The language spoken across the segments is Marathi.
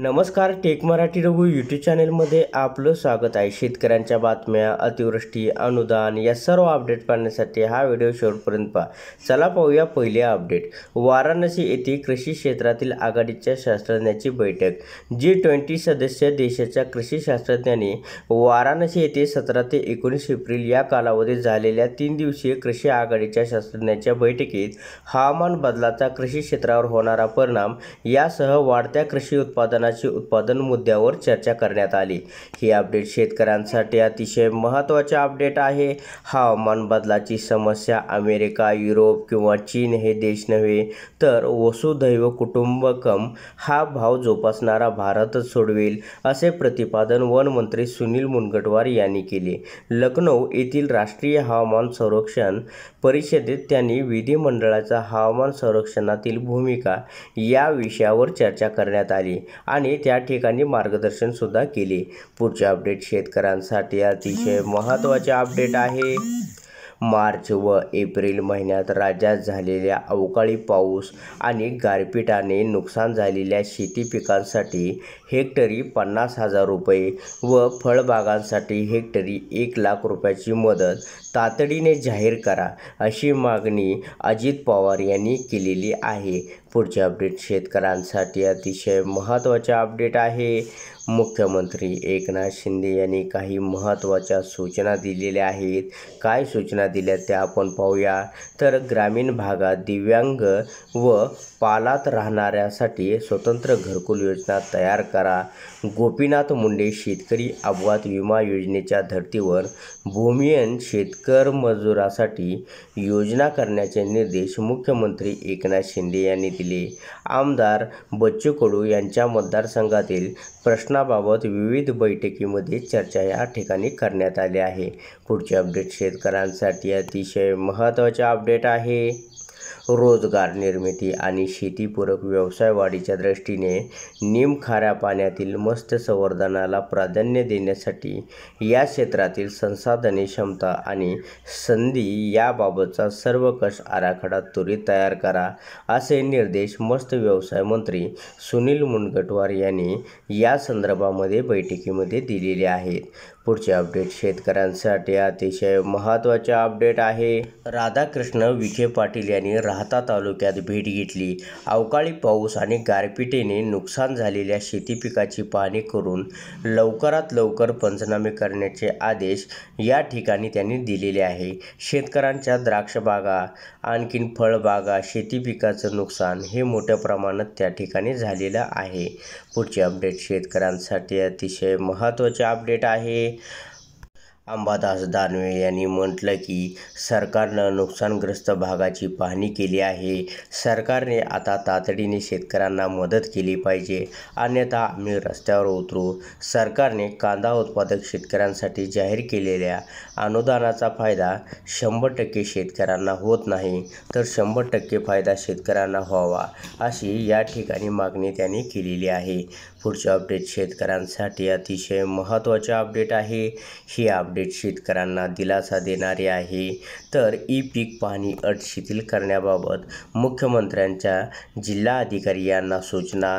नमस्कार टेक मराठी रघु यूट्यूब चॅनेलमध्ये आपलं स्वागत आहे शेतकऱ्यांच्या बातम्या अतिवृष्टी अनुदान या सर्व अपडेट पाहण्यासाठी हा व्हिडिओ शेवटपर्यंत पहा चला पाहूया पहिले अपडेट वाराणसी येथे कृषी क्षेत्रातील आघाडीच्या शास्त्रज्ञांची बैठक जी ट्वेंटी सदस्य देशाच्या कृषी शास्त्रज्ञांनी वाराणसी येथे सतरा ते एकोणीस एप्रिल या कालावधीत झालेल्या तीन दिवसीय कृषी आघाडीच्या शास्त्रज्ञांच्या बैठकीत हवामान बदलाचा कृषी क्षेत्रावर होणारा परिणाम यासह वाढत्या कृषी उत्पादना उत्पादनाचे उत्पादन मुद्द्यावर चर्चा करण्यात आली ही अपडेट शेतकऱ्यांसाठी अतिशय महत्त्वाचे अपडेट आहे हवामान बदलाची समस्या अमेरिका युरोप किंवा चीन हे देश नव्हे तर वसुधैव कुटुंबकम हा भाव जोपासणारा भारतच सोडवेल असे प्रतिपादन वनमंत्री सुनील मुनगटवार यांनी केले लखनौ येथील राष्ट्रीय हवामान संरक्षण परिषदेत त्यांनी विधिमंडळाचा हवामान संरक्षणातील भूमिका या विषयावर चर्चा करण्यात आली आणि त्या ठिकाणी मार्गदर्शन सुद्धा केले पुढचे अपडेट शेतकऱ्यांसाठी अतिशय महत्त्वाचे अपडेट आहे मार्च व एप्रिल महिन्यात राज्यात झालेल्या अवकाळी पाऊस आणि गारपीटाने नुकसान झालेल्या शेती पिकांसाठी हेक्टरी पन्नास हजार रुपये व फळबागांसाठी हेक्टरी एक लाख रुपयाची मदत तातडीने जाहीर करा अशी मागणी अजित पवार यांनी केलेली आहे पुढचे अपडेट शेतकऱ्यांसाठी अतिशय महत्त्वाचे अपडेट आहे मुख्यमंत्री एकनाथ शिंदे यांनी काही महत्त्वाच्या सूचना दिलेल्या आहेत काय सूचना दिल्या त्या आपण पाहूया तर ग्रामीण भागात दिव्यांग व पालात राहणाऱ्यासाठी स्वतंत्र घरकुल योजना तयार करा गोपीनाथ मुंडे शेतकरी अपघात विमा योजनेच्या धर्तीवर भूमियन शेतकर मजुरासाठी योजना करण्याचे निर्देश मुख्यमंत्री एकनाथ शिंदे यांनी आमदार बच्चू कडू यांच्या मतदारसंघातील प्रश्नाबाबत विविध बैठकीमध्ये चर्चा या ठिकाणी करण्यात आली आहे पुढचे अपडेट शेतकऱ्यांसाठी अतिशय महत्त्वाचे अपडेट आहे रोजगार निर्मिती आणि शेतीपूरक व्यवसाय वाढीच्या दृष्टीने निमखाऱ्या पाण्यातील मत्स्य संवर्धनाला प्राधान्य देण्यासाठी या क्षेत्रातील संसाधने क्षमता आणि संधी याबाबतचा सर्वकष आराखडा त्वरित तयार करा असे निर्देश मत्स्य व्यवसाय मंत्री सुनील मुनगटवार यांनी या संदर्भामध्ये बैठकीमध्ये दिलेले आहेत पुढचे अपडेट शेतकऱ्यांसाठी अतिशय महत्त्वाचे अपडेट आहे राधाकृष्ण विखे पाटील यांनी राहता तालुक्यात भेट घेतली अवकाळी पाऊस आणि गारपिटीने नुकसान झालेल्या शेती पिकाची पाहणी करून लवकरात लवकर पंचनामे करण्याचे आदेश या ठिकाणी त्यांनी दिलेले आहे शेतकऱ्यांच्या द्राक्षबागा आणखीन फळबागा शेती पिकाचं नुकसान हे मोठ्या प्रमाणात त्या ठिकाणी झालेलं आहे पुढचे अपडेट शेतकऱ्यांसाठी अतिशय महत्त्वाचे अपडेट आहे अंबादास दानवे यांनी म्हटलं की सरकारनं नुकसानग्रस्त भागाची पाहणी केली आहे सरकारने आता तातडीने शेतकऱ्यांना मदत केली पाहिजे अन्यथा आम्ही रस्त्यावर उतरू सरकारने कांदा उत्पादक शेतकऱ्यांसाठी जाहीर केलेल्या अनुदानाचा फायदा शंभर टक्के शेतकऱ्यांना होत नाही तर शंभर टक्के फायदा शेतकऱ्यांना व्हावा अशी या ठिकाणी मागणी त्यांनी केलेली आहे पुढचे अपडेट शेतकऱ्यांसाठी अतिशय महत्त्वाचे अपडेट आहे ही अपडेट शेतकऱ्यांना दिलासा देणारी आहे तर ई पीक पाहणी अट शिथिल करण्याबाबत मुख्यमंत्र्यांच्या जिल्हा अधिकारी यांना सूचना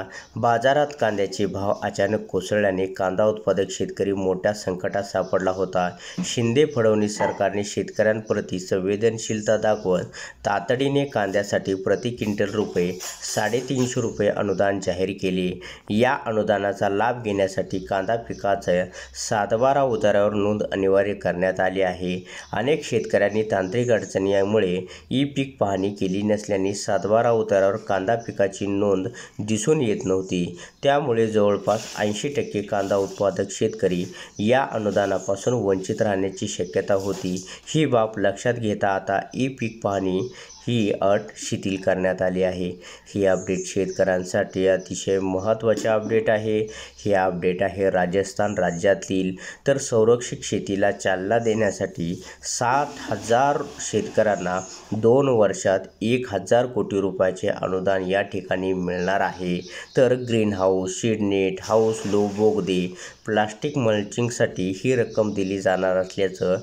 बाजारात कांद्याचे भाव अचानक कोसळल्याने कांदा उत्पादक शेतकरी मोठ्या संकटात सापडला होता शिंदे फडणवीस सरकारने शेतकऱ्यांप्रती संवेदनशीलता दाखवत तातडीने कांद्यासाठी प्रति क्विंटल रुपये साडेतीनशे रुपये अनुदान जाहीर केले या अनुदानाचा लाभ घेण्यासाठी कांदा पिकाचं सातबारा उतारावर नोंद अनिवार्य करण्यात आली आहे अनेक शेतकऱ्यांनी तांत्रिक अडचणीमुळे ई पीक पाहणी केली नसल्याने सातबारा उतारावर कांदा पिकाची नोंद दिसून येत नव्हती त्यामुळे जवळपास ऐंशी टक्के कांदा उत्पादक शेतकरी या अनुदानापासून वंचित राहण्याची शक्यता होती ही बाब लक्षात घेता आता ई पीक पाहणी ही अट शिथिल करण्यात आली आहे ही अपडेट शेतकऱ्यांसाठी अतिशय महत्त्वाचे अपडेट अपडेट आहे हे अपडेट आहे राजस्थान राज्यातील तर संरक्षित शेतीला चालना देण्यासाठी सात हजार शेतकऱ्यांना दोन वर्षात एक हजार कोटी रुपयाचे अनुदान या ठिकाणी मिळणार आहे तर green house shade net house low बोगदे प्लास्टिक मल्चिंगसाठी ही रक्कम दिली जाणार असल्याचं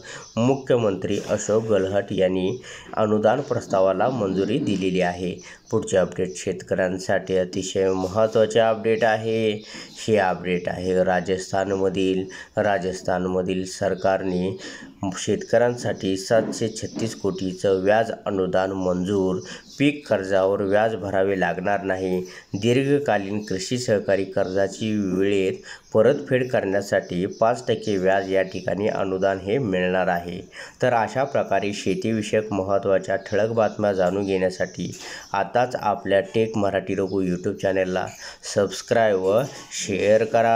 मुख्यमंत्री अशोक गहलोत यांनी अनुदान प्रस्तावाला मंजुरी दिलेली आहे पुढचे अपडेट शेतकऱ्यांसाठी अतिशय महत्त्वाचे अपडेट आहे हे अपडेट आहे राजस्थानमधील राजस्थानमधील सरकारने शेतकऱ्यांसाठी सातशे छत्तीस कोटीचं व्याज अनुदान मंजूर पीक कर्जावर व्याज भरावे लागणार नाही दीर्घकालीन कृषी सहकारी कर्जाची वेळेत परतफेड करण्यासाठी पाच टक्के व्याज या ठिकाणी अनुदान हे मिळणार आहे तर अशा प्रकारे शेतीविषयक महत्त्वाच्या ठळक बातम्या जाणून घेण्यासाठी आताच आपल्या टेक मराठी रघु यूट्यूब चॅनेलला सबस्क्राईब व शेअर करा